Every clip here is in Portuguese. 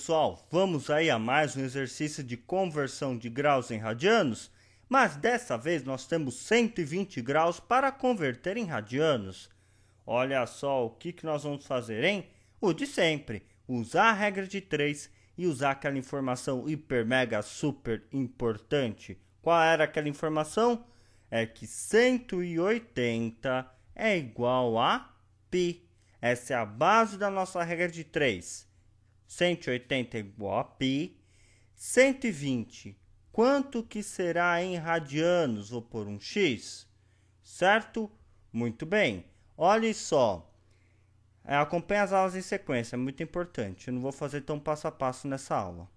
Pessoal, vamos aí a mais um exercício de conversão de graus em radianos, mas dessa vez nós temos 120 graus para converter em radianos. Olha só o que, que nós vamos fazer, hein? O de sempre, usar a regra de 3 e usar aquela informação hiper, mega, super importante. Qual era aquela informação? É que 180 é igual a π. Essa é a base da nossa regra de 3. 180 igual a π. 120, quanto que será em radianos? Vou pôr um x, certo? Muito bem. Olhe só. É, acompanhe as aulas em sequência, é muito importante. Eu não vou fazer tão passo a passo nessa aula.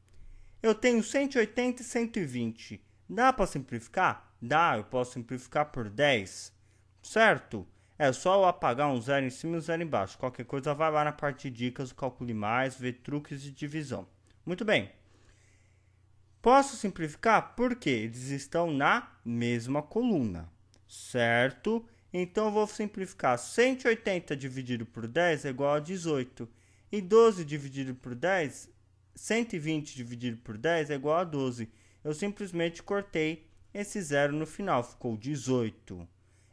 Eu tenho 180 e 120. Dá para simplificar? Dá, eu posso simplificar por 10, certo? É só apagar um zero em cima e um zero embaixo. Qualquer coisa, vai lá na parte de dicas, calcule mais, vê truques de divisão. Muito bem. Posso simplificar? Por quê? eles estão na mesma coluna, certo? Então, vou simplificar. 180 dividido por 10 é igual a 18. E 12 dividido por 10, 120 dividido por 10 é igual a 12. Eu simplesmente cortei esse zero no final, ficou 18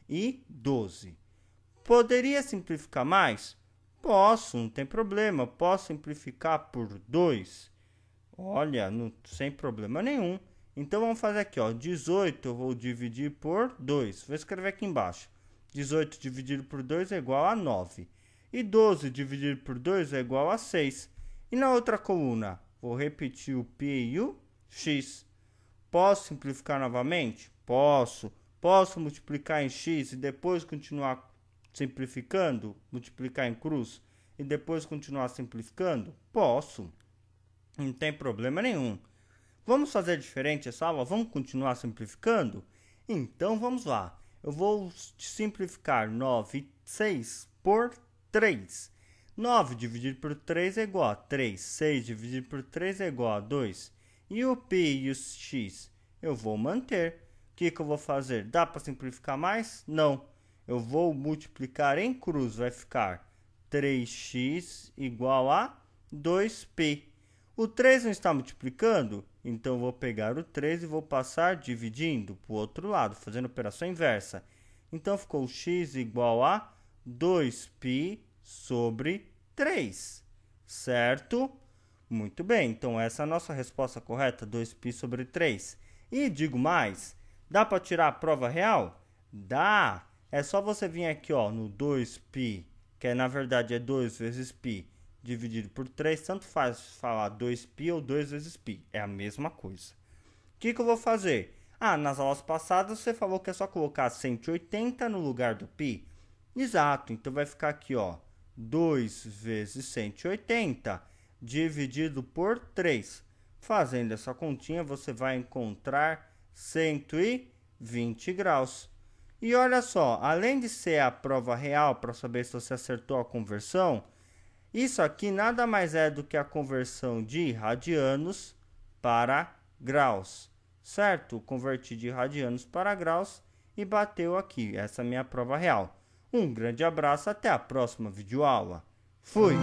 e 12. Poderia simplificar mais? Posso, não tem problema. Posso simplificar por 2? Olha, não, sem problema nenhum. Então vamos fazer aqui, ó, 18 eu vou dividir por 2. Vou escrever aqui embaixo. 18 dividido por 2 é igual a 9. E 12 dividido por 2 é igual a 6. E na outra coluna, vou repetir o P e o X. Posso simplificar novamente? Posso. Posso multiplicar em X e depois continuar simplificando, multiplicar em cruz e depois continuar simplificando? Posso. Não tem problema nenhum. Vamos fazer diferente essa aula? Vamos continuar simplificando? Então vamos lá. Eu vou simplificar 9, 6 por 3. 9 dividido por 3 é igual a 3. 6 dividido por 3 é igual a 2. E o π e o x eu vou manter. O que, que eu vou fazer? Dá para simplificar mais? Não eu vou multiplicar em cruz, vai ficar 3x igual a 2p. O 3 não está multiplicando? Então eu vou pegar o 3 e vou passar dividindo para o outro lado, fazendo operação inversa. Então ficou x igual a 2π sobre 3, certo? Muito bem, então essa é a nossa resposta correta, 2π sobre 3. E digo mais, dá para tirar a prova real? Dá! É só você vir aqui ó, no 2π, que é, na verdade é 2 vezes π dividido por 3. Tanto faz falar 2π ou 2 vezes π, é a mesma coisa. O que, que eu vou fazer? Ah, nas aulas passadas você falou que é só colocar 180 no lugar do π. Exato, então vai ficar aqui ó, 2 vezes 180 dividido por 3. Fazendo essa continha, você vai encontrar 120 graus. E olha só, além de ser a prova real para saber se você acertou a conversão, isso aqui nada mais é do que a conversão de radianos para graus, certo? Converti de radianos para graus e bateu aqui. Essa é a minha prova real. Um grande abraço, até a próxima videoaula. Fui!